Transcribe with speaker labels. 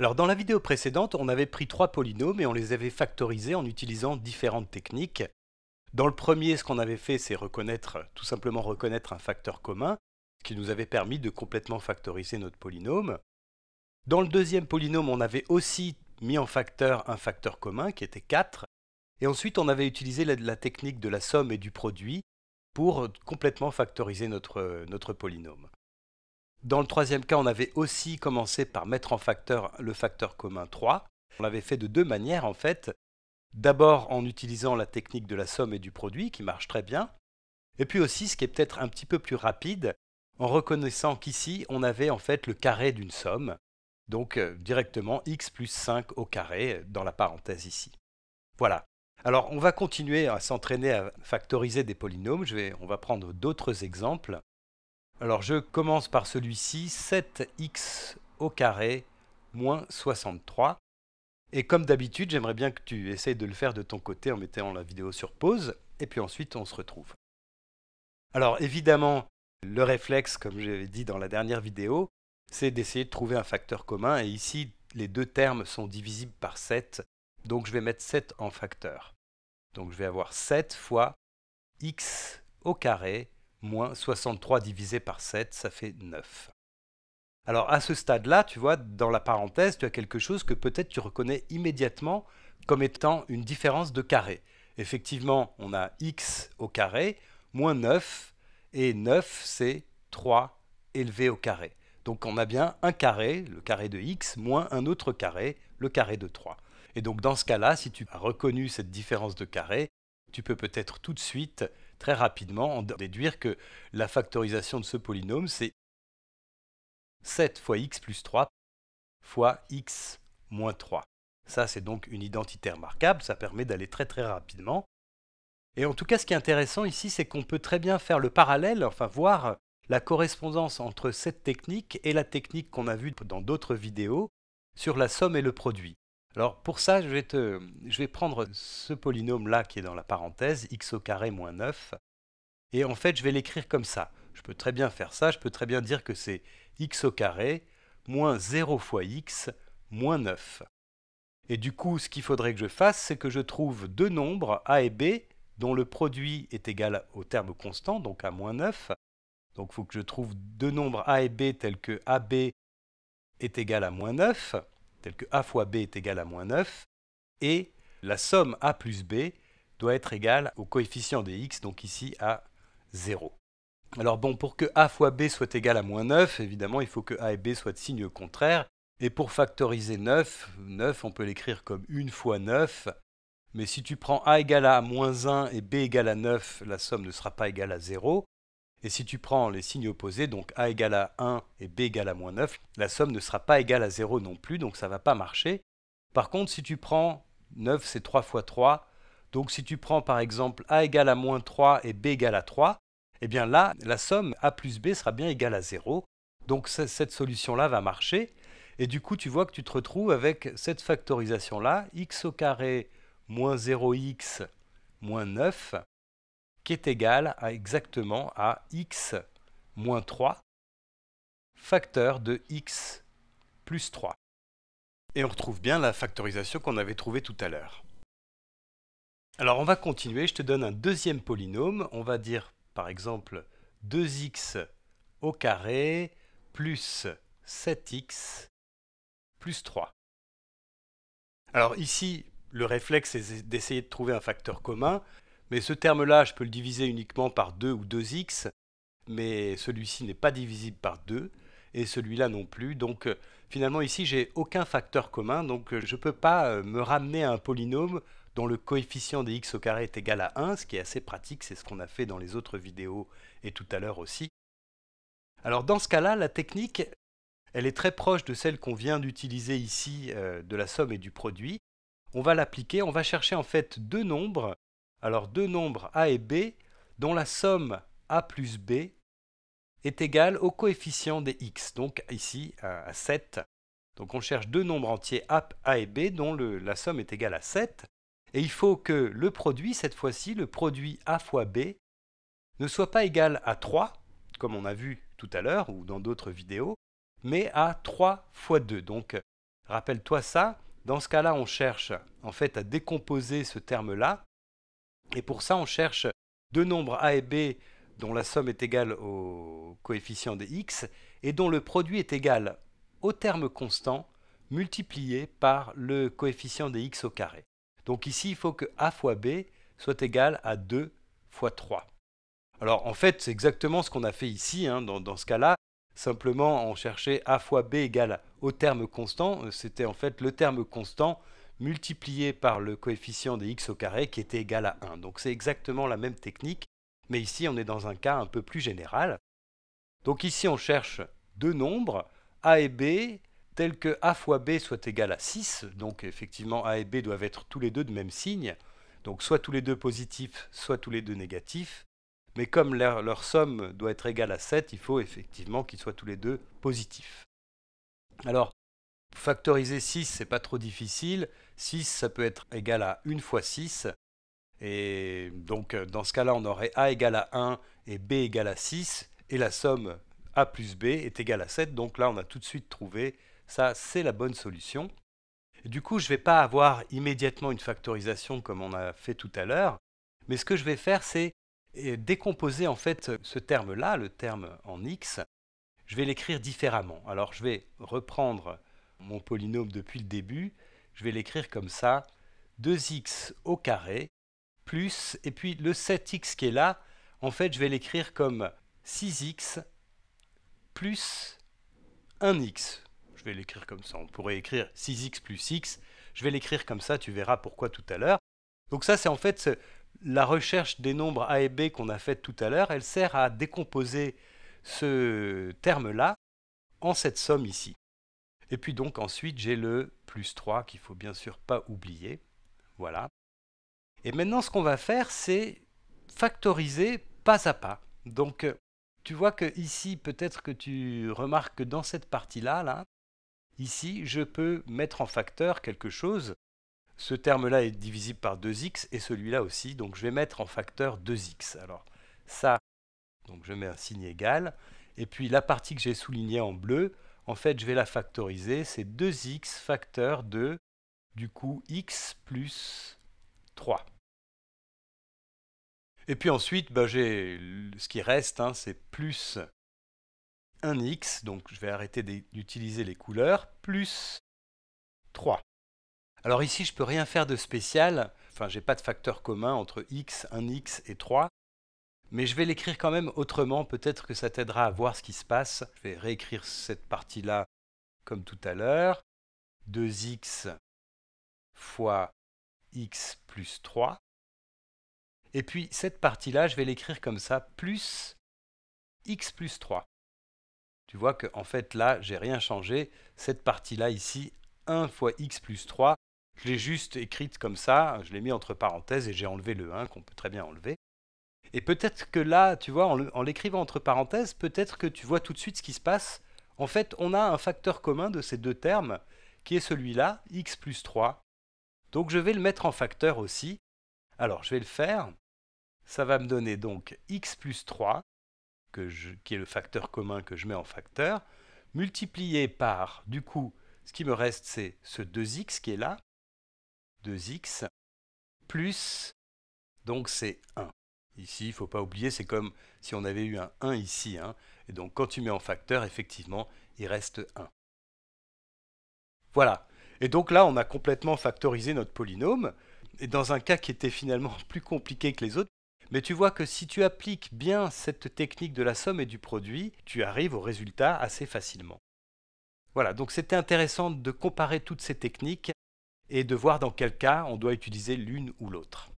Speaker 1: dans la vidéo précédente, on avait pris trois polynômes et on les avait factorisés en utilisant différentes techniques. Dans le premier, ce qu'on avait fait, c'est reconnaître, tout simplement reconnaître un facteur commun, qui nous avait permis de complètement factoriser notre polynôme. Dans le deuxième polynôme, on avait aussi mis en facteur un facteur commun qui était 4, et ensuite on avait utilisé la, technique de la somme et du produit pour complètement factoriser notre polynôme. Dans le troisième cas, on avait aussi commencé par mettre en facteur le facteur commun 3. On l'avait fait de deux manières en fait. D'abord en utilisant la technique de la somme et du produit qui marche très bien. Et puis aussi, ce qui est peut-être un petit peu plus rapide, en reconnaissant qu'ici, on avait en fait le carré d'une somme. Donc euh, directement x plus 5 au carré euh, dans la parenthèse ici. Voilà. Alors on va continuer à s'entraîner à factoriser des polynômes. on va prendre d'autres exemples. Alors je commence par celui-ci, 7x au carré moins 63. Et comme d'habitude, j'aimerais bien que tu essayes de le faire de ton côté en mettant la vidéo sur pause, et puis ensuite on se retrouve. Alors évidemment, le réflexe, comme j'avais dit dans la dernière vidéo, c'est d'essayer de trouver un facteur commun, et ici les deux termes sont divisibles par 7, donc je vais mettre 7 en facteur. Donc je vais avoir 7 fois x au carré moins 63 divisé par 7, ça fait 9. Alors à ce stade-là, tu vois, dans la parenthèse, tu as quelque chose que peut-être tu reconnais immédiatement comme étant une différence de carré. Effectivement, on a x au carré, moins 9, et 9, c'est 3 élevé au carré. Donc on a bien un carré, le carré de x, moins un autre carré, le carré de 3. Et donc dans ce cas-là, si tu as reconnu cette différence de carré, tu peux peut-être tout de suite très rapidement en déduire que la factorisation de ce polynôme, c'est 7 fois x plus 3 fois x moins 3. Ça, c'est donc une identité remarquable, ça permet d'aller très très rapidement. Et en tout cas, ce qui est intéressant ici, c'est qu'on peut très bien faire le parallèle, enfin voir la correspondance entre cette technique et la technique qu'on a vue dans d'autres vidéos sur la somme et le produit. Alors pour ça, je vais, prendre ce polynôme-là qui est dans la parenthèse, x au carré moins 9, et en fait je vais l'écrire comme ça. Je peux très bien faire ça, je peux très bien dire que c'est x au carré moins 0 fois x moins 9. Et du coup, ce qu'il faudrait que je fasse, c'est que je trouve deux nombres, a et b, dont le produit est égal au terme constant, donc à moins 9. Donc il faut que je trouve deux nombres a et b tels que ab est égal à moins 9 que a fois b est égal à moins 9, et la somme a plus b doit être égale au coefficient des x, donc ici à 0. Alors bon, pour que a fois b soit égal à moins 9, évidemment, il faut que a et b soient de signes contraires, et pour factoriser 9, 9, on peut l'écrire comme 1 fois 9, mais si tu prends a égale à moins 1 et b égale à 9, la somme ne sera pas égale à 0. Et si tu prends les signes opposés, donc a égale à 1 et b égale à moins 9, la somme ne sera pas égale à 0 non plus, donc ça ne va pas marcher. Par contre, si tu prends 9, c'est 3 fois 3, donc si tu prends par exemple a égale à moins 3 et b égale à 3, eh bien là, la somme a plus b sera bien égale à 0. Donc cette solution-là va marcher. Et du coup, tu vois que tu te retrouves avec cette factorisation-là, x au carré moins 0x moins 9, qui est égal à exactement à x moins 3 facteur de x plus 3. Et on retrouve bien la factorisation qu'on avait trouvée tout à l'heure. Alors on va continuer, je te donne un deuxième polynôme, on va dire par exemple 2x au carré plus 7x plus 3. Alors ici, le réflexe est d'essayer de trouver un facteur commun. Mais ce terme-là, je peux le diviser uniquement par 2 ou 2x, mais celui-ci n'est pas divisible par 2, et celui-là non plus. Donc euh, finalement ici, j'ai aucun facteur commun, donc euh, je ne peux pas euh, me ramener à un polynôme dont le coefficient des x au carré est égal à 1, ce qui est assez pratique, c'est ce qu'on a fait dans les autres vidéos et tout à l'heure aussi. Alors dans ce cas-là, la technique, elle est très proche de celle qu'on vient d'utiliser ici de la somme et du produit. On va l'appliquer, on va chercher en fait deux nombres alors deux nombres a et b dont la somme a plus b est égale au coefficient des x, donc ici à 7. Donc on cherche deux nombres entiers a, et b dont la somme est égale à 7, et il faut que le produit, cette fois-ci, le produit a fois b, ne soit pas égal à 3, comme on a vu tout à l'heure ou dans d'autres vidéos, mais à 3 fois 2. Donc rappelle-toi ça, dans ce cas-là, on cherche en fait à décomposer ce terme-là et pour ça, on cherche deux nombres A et B dont la somme est égale au coefficient de x et dont le produit est égal au terme constant multiplié par le coefficient de x au carré. Donc ici, il faut que a fois b soit égal à 2 fois 3. Alors en fait, c'est exactement ce qu'on a fait ici, hein, dans, dans, ce cas-là. Simplement, on cherchait a fois b égal au terme constant. C'était en fait le terme constant multiplié par le coefficient des x au carré qui était égal à 1. Donc c'est exactement la même technique, mais ici on est dans un cas un peu plus général. Donc ici on cherche deux nombres, a et b, tels que a fois b soit égal à 6, donc effectivement a et b doivent être tous les deux de même signe, donc soit tous les deux positifs, soit tous les deux négatifs, mais comme leur, leur somme doit être égale à 7, il faut effectivement qu'ils soient tous les deux positifs. Alors, Factoriser 6, ce n'est pas trop difficile. 6, ça peut être égal à 1 fois 6. Et donc, euh, dans ce cas-là, on aurait A égale à 1 et B égale à 6. Et la somme A plus B est égale à 7. Donc là, on a tout de suite trouvé. Ça, c'est la bonne solution. du coup, je ne vais pas avoir immédiatement une factorisation comme on a fait tout à l'heure. Mais ce que je vais faire, c'est euh, décomposer en fait ce terme-là, le terme en x. Je vais l'écrire différemment. Alors, je vais reprendre mon polynôme depuis le début, je vais l'écrire comme ça, 2x au carré, plus, et puis le 7x qui est là, en fait je vais l'écrire comme 6x plus 1x. Je vais l'écrire comme ça, on pourrait écrire 6x plus x, je vais l'écrire comme ça, tu verras pourquoi tout à l'heure. Donc ça c'est en fait la recherche des nombres a et b qu'on a faite tout à l'heure, elle sert à décomposer ce terme-là en cette somme ici. Et puis donc ensuite j'ai le plus 3 qu'il ne faut bien sûr pas oublier. Voilà. Et maintenant ce qu'on va faire c'est factoriser pas à pas. Donc euh, tu vois que ici peut-être que tu remarques que dans cette partie-là, là, ici je peux mettre en facteur quelque chose. Ce terme-là est divisible par 2x et celui-là aussi, donc je vais mettre en facteur 2x. Alors ça, donc je mets un signe égal. Et puis la partie que j'ai soulignée en bleu, en fait, je vais la factoriser. C'est 2x facteur de, du coup, x plus 3. Et puis ensuite, bah, j'ai ce qui reste, hein, c'est plus 1x, donc je vais arrêter d'utiliser les couleurs, plus 3. Alors ici, je ne peux rien faire de spécial, enfin, je n'ai pas de facteur commun entre x, 1x et 3, mais je vais l'écrire quand même autrement, peut-être que ça t'aidera à voir ce qui se passe. Je vais réécrire cette partie-là comme tout à l'heure. 2x fois x plus 3. Et puis cette partie-là, je vais l'écrire comme ça, plus x plus 3. Tu vois que en fait là, j'ai rien changé. Cette partie-là ici, 1 fois x plus 3, je l'ai juste écrite comme ça, je l'ai mis entre parenthèses et j'ai enlevé le 1 qu'on peut très bien enlever. Et peut-être que là, tu vois, en l'écrivant entre parenthèses, peut-être que tu vois tout de suite ce qui se passe. En fait, on a un facteur commun de ces deux termes, qui est celui-là, x plus 3. Donc je vais le mettre en facteur aussi. Alors je vais le faire. Ça va me donner donc x plus 3, qui est le facteur commun que je mets en facteur, multiplié par, du coup, ce qui me reste, c'est ce 2x qui est là, 2x, plus, donc c'est 1. Ici, il ne faut pas oublier, c'est comme si on avait eu un 1 ici. Hein. et donc quand tu mets en facteur, effectivement, il reste 1. Voilà. Et donc là, on a complètement factorisé notre polynôme, et dans un cas qui était finalement plus compliqué que les autres. Mais tu vois que si tu appliques bien cette technique de la somme et du produit, tu arrives au résultat assez facilement. Voilà, donc c'était intéressant de comparer toutes ces techniques et de voir dans quel cas on doit utiliser l'une ou l'autre.